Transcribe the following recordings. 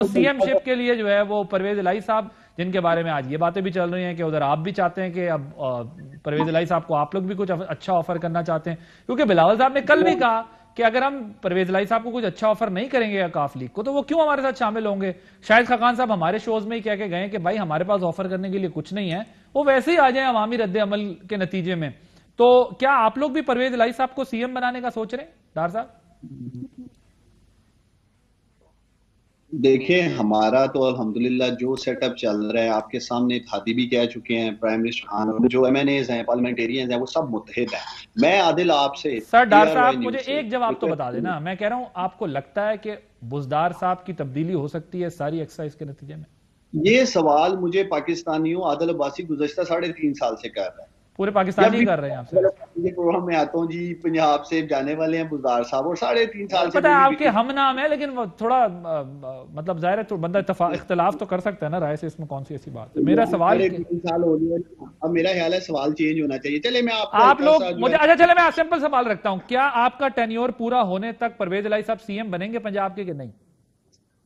तो सीएमशिप के लिए जो है वो परवेज लाई साहब जिनके बारे में आज ये बातें भी चल रही हैं कि उधर आप भी चाहते हैं कि अब परवेज लाई साहब को आप लोग भी कुछ अच्छा ऑफर करना चाहते हैं क्योंकि बिलावल साहब ने कल भी कहा कि अगर हम परवेज लाई साहब को कुछ अच्छा ऑफर नहीं करेंगे अकाफ लीग को तो वो क्यों हमारे साथ शामिल होंगे शायद खकान साहब हमारे शोज में ही कह के गए कि भाई हमारे पास ऑफर करने के लिए कुछ नहीं है वो वैसे ही आ जाए अवामी रद्द अमल के नतीजे में तो क्या आप लोग भी परवेज लाई साहब को सीएम बनाने का सोच रहे हैं डार साहब देखिए हमारा तो अल्हम्दुलिल्लाह जो सेटअप चल रहा है आपके सामने खादी भी कह चुके हैं प्राइम मिनिस्टर खान जो एम एन एज है पार्लियामेंटेरियन है वो सब मुतहद है मैं आदिल आपसे सर डॉक्टर साहब मुझे एक जवाब तो बता देना मैं कह रहा हूँ आपको लगता है कि बुजदार साहब की तब्दीली हो सकती है सारी एक्सरसाइज के नतीजे में ये सवाल मुझे पाकिस्तानियों आदल अब्बासी गुजशत साढ़े तीन साल से कर रहे हैं पूरे पाकिस्तान ही कर रहे हैं आपसे मतलब ये प्रोग्राम में आता हूँ जी पंजाब से जाने वाले हैं साहब और साढ़े तीन साल पता है आपके हम नाम है लेकिन वो थोड़ा मतलब जाहिर है तो बंदा इख्तलाफ तो कर सकता है ना राय से इसमें कौन सी ऐसी बात है मेरा सवाल तीन साल अब मेरा ख्याल है सवाल चेंज होना चाहिए चले मैं आप आप लोग मुझे अच्छा चले मैं सिंपल सवाल रखता हूँ क्या आपका टेन्योर पूरा होने तक परवेज लाई साहब सीएम बनेंगे पंजाब के नहीं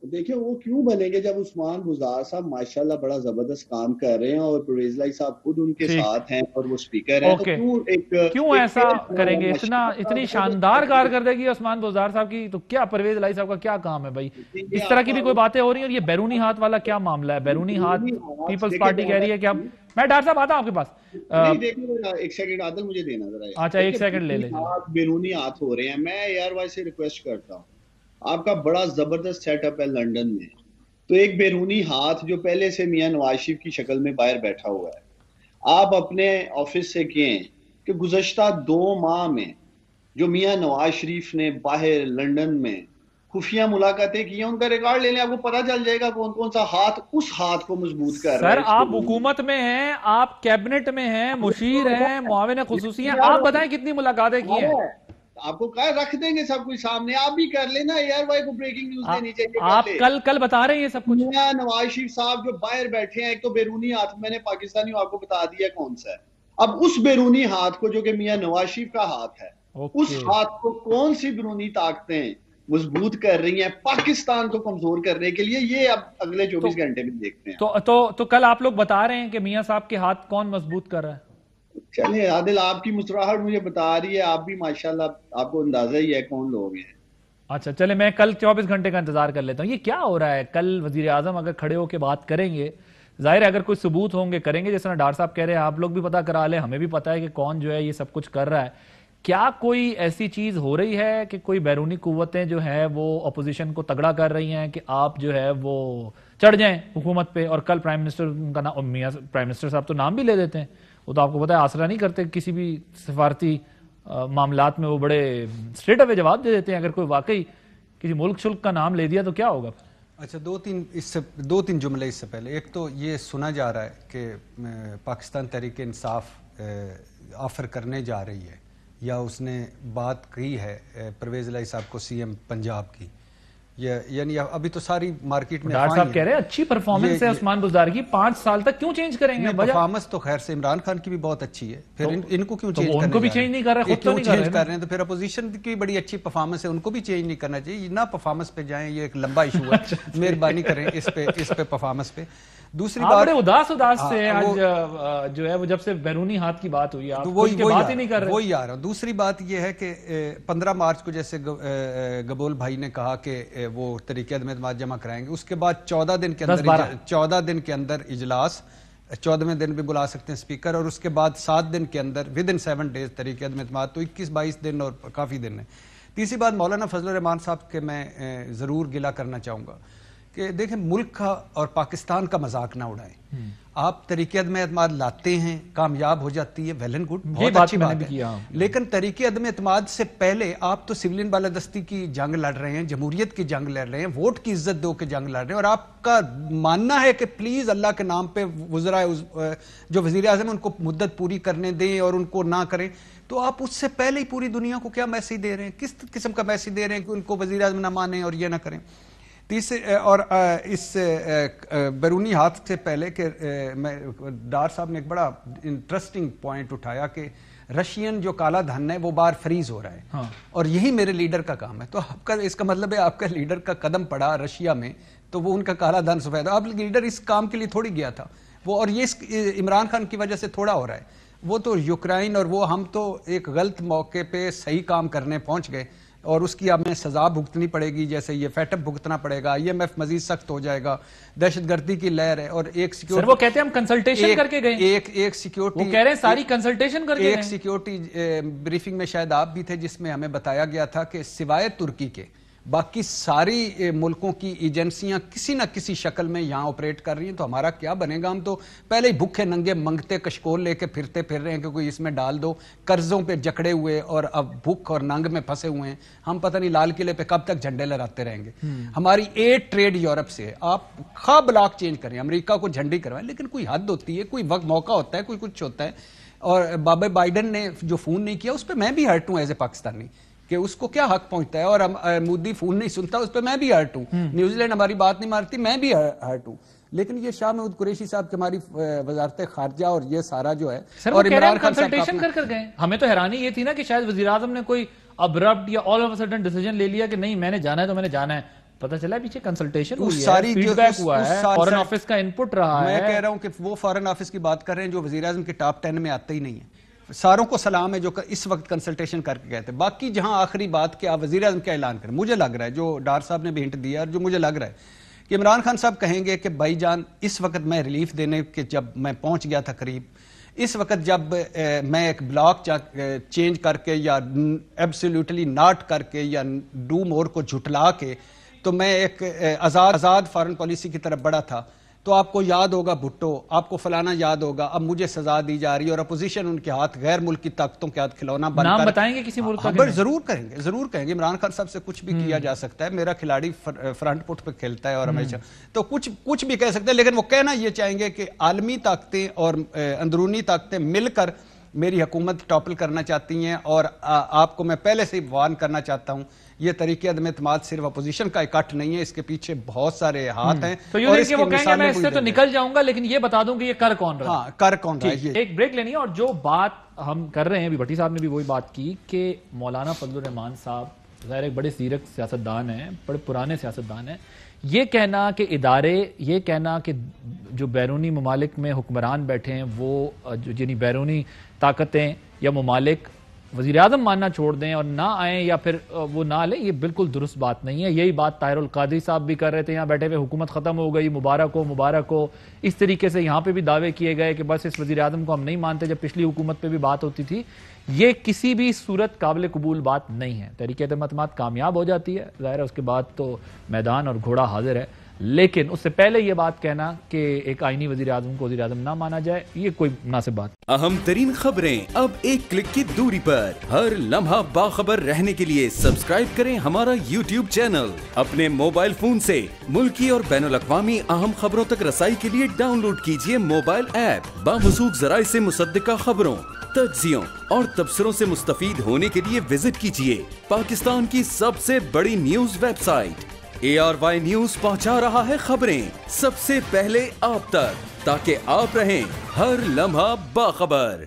देखिए वो क्यों बनेंगे जब उस्मान गुजार साहब माशाल्लाह बड़ा जबरदस्त काम कर रहे हैं और परवेजलाई साहब खुद उनके साथ हैं और वो स्पीकर हैं okay. तो क्यों एक क्यों एक ऐसा करेंगे इतना इतनी शानदार कारकर्दगी उस्मान गुजार साहब की तो क्या परवेज लाई साहब का क्या काम है भाई इस तरह की भी कोई बातें हो रही है और ये बैरूनी हाथ वाला क्या मामला है बैरूनी हाथ पीपल्स पार्टी कह रही है क्या मैं डॉक्टर साहब आता आपके पास आ, एक सेकंड आदल मुझे देना जरा अच्छा एक सेकंड ले लें बैरूनी हाथ हो रहे हैं मैं एआरवाई से रिक्वेस्ट करता हूँ आपका बड़ा जबरदस्त सेटअप है लंदन में तो एक बैरूनी हाथ जो पहले से मियाँ नवाज शरीफ की शक्ल में बाहर बैठा हुआ है आप अपने ऑफिस से किए कि गुजशत दो माह में जो मियाँ नवाज शरीफ ने बाहर लंदन में खुफिया मुलाकातें की हैं उनका रिकॉर्ड ले लें आपको पता चल जाएगा कौन कौन सा हाथ उस हाथ को मजबूत कर सर आप हुकूमत में हैं आप कैबिनेट में हैं मुशीर हैं मुआवन खसूसी हैं आप बताएं कितनी मुलाकातें की हैं आपको कहा रख देंगे सब कुछ सामने आप भी कर लेना एयर वाई को ब्रेकिंग न्यूज देनी चाहिए आप कल कल बता रहे हैं सब कुछ नवाज शरीफ साहब जो बाहर बैठे हैं एक तो बैरूनी हाथ मैंने पाकिस्तानी आपको बता दिया कौन सा है अब उस बैरूनी हाथ को जो कि मियाँ नवाज शरीफ का हाथ है उस हाथ को कौन सी बैरूनी ताकतें मजबूत कर रही हैं पाकिस्तान को कमजोर करने के लिए ये अब अगले तो- चौबीस घंटे में देखते हैं तो तो तो कल आप लोग बता रहे हैं कि मियाँ साहब के हाथ कौन मजबूत कर रहा है चले आदिल आपकी मुस्कुराहट मुझे बता रही है आप भी माशाल्लाह आपको अंदाजा ही है कौन लोग हैं अच्छा चले मैं कल चौबीस घंटे का इंतजार कर लेता हूँ ये क्या हो रहा है कल वजीर आजम अगर खड़े होकर बात करेंगे जाहिर है अगर कोई सबूत होंगे करेंगे जैसे ना डार साहब कह रहे हैं आप लोग भी पता करा ले हमें भी पता है कि कौन जो है ये सब कुछ कर रहा है क्या कोई ऐसी चीज हो रही है कि कोई बैरूनी कुवतें जो है वो अपोजिशन को तगड़ा कर रही हैं कि आप जो है वो चढ़ जाएं हुकूमत पे और कल प्राइम मिनिस्टर उनका नाम प्राइम मिनिस्टर साहब तो नाम भी ले देते हैं वो तो आपको पता है आसरा नहीं करते किसी भी सफारती मामला में वो बड़े स्ट्रेट अवे जवाब दे देते हैं अगर कोई वाकई किसी मुल्क शुल्क का नाम ले दिया तो क्या होगा अच्छा दो तीन इससे दो तीन जुमले इससे पहले एक तो ये सुना जा रहा है कि पाकिस्तान तहरीक इंसाफ ऑफर करने जा रही है या उसने बात की है परवेज़ लाई साहब को सीएम पंजाब की यानी अभी तो सारी मार्केट में डॉक्टर हाँ साहब कह रहे हैं अच्छी परफॉर्मेंस है उस्मान बुजार की पांच साल तक क्यों चेंज करेंगे परफॉर्मेंस तो खैर से इमरान खान की भी बहुत अच्छी है फिर तो, इन, इनको क्यों तो चेंज उनको भी चेंज नहीं कर रहे खुद तो नहीं चेंज कर रहे हैं तो फिर अपोजिशन की बड़ी अच्छी परफॉर्मेंस है उनको भी चेंज नहीं करना चाहिए ना परफॉर्मेंस पे जाए ये एक लंबा इशू है अच्छा, मेहरबानी करें इस पे इस पे परफॉर्मेंस पे दूसरी बात बड़े उदास उदास से हाँ, आज जो है वो जब से बैरूनी हाथ की बात हुई आप तो वही बात ही नहीं कर रहे वही आ रहा दूसरी बात ये है कि पंद्रह मार्च को जैसे गबोल भाई ने कहा कि वो तरीके अदम जमा कराएंगे उसके बाद चौदह दिन के अंदर चौदह दिन के अंदर इजलास चौदहवें दिन भी बुला सकते हैं स्पीकर और उसके बाद सात दिन के अंदर विद इन सेवन डेज तरीके अदम तो इक्कीस बाईस दिन और काफ़ी दिन है तीसरी बात मौलाना फजल रहमान साहब के मैं ज़रूर गिला करना चाहूँगा कि देखें मुल्क का और पाकिस्तान का मजाक ना उड़ाएं हम्म। आप तरीके अदम अतमाद लाते हैं कामयाब हो जाती है वेल एंड गुड बहुत अच्छी बात भी किया हाँ। लेकिन तरीके अदम अतमाद से पहले आप तो सिविलियन बालादस्ती की जंग लड़ रहे हैं जमहूरियत की जंग लड़ रहे हैं वोट की इज्जत दो के जंग लड़ रहे हैं और आपका मानना है कि प्लीज अल्लाह के नाम पर वजरा जो वजीर अजम उनको मुद्दत पूरी करने दें और उनको ना करें तो आप उससे पहले ही पूरी दुनिया को क्या मैसेज दे रहे हैं किस किस्म का मैसेज दे रहे हैं कि उनको वजीर अजम ना माने और ये ना करें तीसरे और इस बैरूनी हाथ से पहले के मैं डार साहब ने एक बड़ा इंटरेस्टिंग पॉइंट उठाया कि रशियन जो काला धन है वो बार फ्रीज हो रहा है हाँ। और यही मेरे लीडर का काम है तो आपका इसका मतलब है आपका लीडर का कदम पड़ा रशिया में तो वो उनका काला धन सफेद अब लीडर इस काम के लिए थोड़ी गया था वो और ये इमरान खान की वजह से थोड़ा हो रहा है वो तो यूक्रेन और वो हम तो एक गलत मौके पे सही काम करने पहुंच गए और उसकी हमें सज़ा भुगतनी पड़ेगी जैसे ये फैटअप भुगतना पड़ेगा आई एम एफ मजीद सख्त हो जाएगा दहशतगर्दी की लहर है और एक सिक्योरिटी वो कहते हैं हम कंसल्टेशन करके गए एक एक सिक्योरिटी कह रहे हैं सारी कंसल्टेशन करके एक सिक्योरिटी ब्रीफिंग में शायद आप भी थे जिसमें हमें बताया गया था कि सिवाय तुर्की के बाकी सारी मुल्कों की एजेंसियां किसी ना किसी शक्ल में यहाँ ऑपरेट कर रही हैं तो हमारा क्या बनेगा हम तो पहले ही भूखे नंगे मंगते कशकोल लेके फिरते फिर रहे हैं कि कोई इसमें डाल दो कर्जों पे जकड़े हुए और अब भूख और नंग में फंसे हुए हैं हम पता नहीं लाल किले पे कब तक झंडे लहराते रहेंगे हम्म। हमारी ए ट्रेड यूरोप से है आप खा ब्लॉक चेंज करें अमरीका को झंडी करवाएं लेकिन कोई हद होती है कोई वक्त मौका होता है कोई कुछ होता है और बाबा बाइडन ने जो फोन नहीं किया उस पर मैं भी हर्ट हूं एज ए पाकिस्तानी कि उसको क्या हक पहुंचता है और मोदी फोन नहीं सुनता उस पर मैं भी हर्ट हूँ हम्म। न्यूजीलैंड हमारी बात नहीं मारती मैं भी हर्ट हूँ लेकिन ये शाह महमूद कुरेशी साहब की हमारी वजारत खारजा और ये सारा जो है सर, और इमरान खान साहब कर कर गए हमें तो हैरानी ये थी ना कि शायद वजी ने कोई अब्रप्ट या ऑल ऑफ सडन डिसीजन ले लिया कि नहीं मैंने जाना है तो मैंने जाना है पता चला पीछे कंसल्टेशन हुई सारी फीडबैक हुआ है फॉरेन ऑफिस का इनपुट रहा है मैं कह रहा हूं कि वो फॉरेन ऑफिस की बात कर रहे हैं जो वजीर के टॉप टेन में आते ही नहीं है सारों को सलाम है जो कर, इस वक्त कंसल्टेशन करके गए थे बाकी जहां आखिरी बात कि आप वजीर अजम का ऐलान करें मुझे लग रहा है जो डार साहब ने भी हिंट दिया और जो मुझे लग रहा है कि इमरान खान साहब कहेंगे कि भाई जान इस वक्त मैं रिलीफ देने के जब मैं पहुंच गया था करीब इस वक्त जब ए, मैं एक ब्लॉक चेंज करके या एब्सोल्युटली नाट करके या डू मोर को झुटला के तो मैं एक आज़ाद आज़ाद फॉरन पॉलिसी की तरफ बढ़ा था तो आपको याद होगा भुट्टो आपको फलाना याद होगा अब मुझे सजा दी जा रही है और अपोजिशन उनके हाथ गैर मुल्क की ताकतों के हाथ खिलौना नाम बताएंगे किसी मुल्क का हाँ, जरूर करेंगे जरूर कहेंगे इमरान खान साहब से कुछ भी किया हम्म। जा सकता है मेरा खिलाड़ी फ्रंट पुट पर खेलता है और हम्म। हमेशा तो कुछ कुछ भी कह सकते हैं लेकिन वो कहना ये चाहेंगे कि आलमी ताकतें और अंदरूनी ताकतें मिलकर मेरी हुकूमत टॉपल करना चाहती हैं और आ, आपको मैं पहले से ही वार्न करना चाहता हूं ये तरीके अदम अतमाद सिर्फ अपोजिशन का इकट्ठ नहीं है इसके पीछे बहुत सारे हाथ हम्म। हैं तो और इसके वो कहेंगे मैं इससे तो निकल जाऊंगा लेकिन ये बता दूं कि ये कर कौन रहा हाँ, कर कौन रहा ये एक ब्रेक लेनी है और जो बात हम कर रहे हैं अभी भट्टी साहब ने भी वही बात की कि मौलाना फजलान साहब ज़ाहिर एक बड़े सीरक सियासतदान हैं बड़े पुराने सियासतदान हैं ये कहना कि इदारे ये कहना कि जो बैरूनी ममालिक में हुक्मरान बैठे हैं वो यानी बैरूनी ताकतें या ममालिक वजीर अजम मानना छोड़ दें और ना आएँ या फिर वो ना लें ये बिल्कुल दुरुस्त बात नहीं है यही बात ताहिर कादरी साहब भी कर रहे थे यहाँ बैठे हुए हुकूमत ख़त्म हो गई मुबारक हो मुबारक हो इस तरीके से यहाँ पर भी दावे किए गए कि बस इस वजीर अजम को हम नहीं मानते जब पिछली हुकूमत पर भी बात होती थी ये किसी भी सूरत काबिल कबूल बात नहीं है तरीके मतमात कामयाब हो जाती है ज़ाहिर है उसके बाद तो मैदान और घोड़ा हाजिर है लेकिन उससे पहले ये बात कहना कि एक आईनी वजी आजम को वजी आजम ना माना जाए ये कोई मुनासिब बात अहम तरीन खबरें अब एक क्लिक की दूरी पर हर लम्हा बाखबर रहने के लिए सब्सक्राइब करें हमारा यूट्यूब चैनल अपने मोबाइल फोन से मुल्की और बैन अवी अहम खबरों तक रसाई के लिए डाउनलोड कीजिए मोबाइल ऐप बामसूख जराये ऐसी मुसदा खबरों तजियों और तबसरों ऐसी मुस्तफ़ होने के लिए विजिट कीजिए पाकिस्तान की सबसे बड़ी news website A R Y news पहुंचा रहा है खबरें सबसे पहले आप तक ताकि आप रहें हर लम्हा बाखबर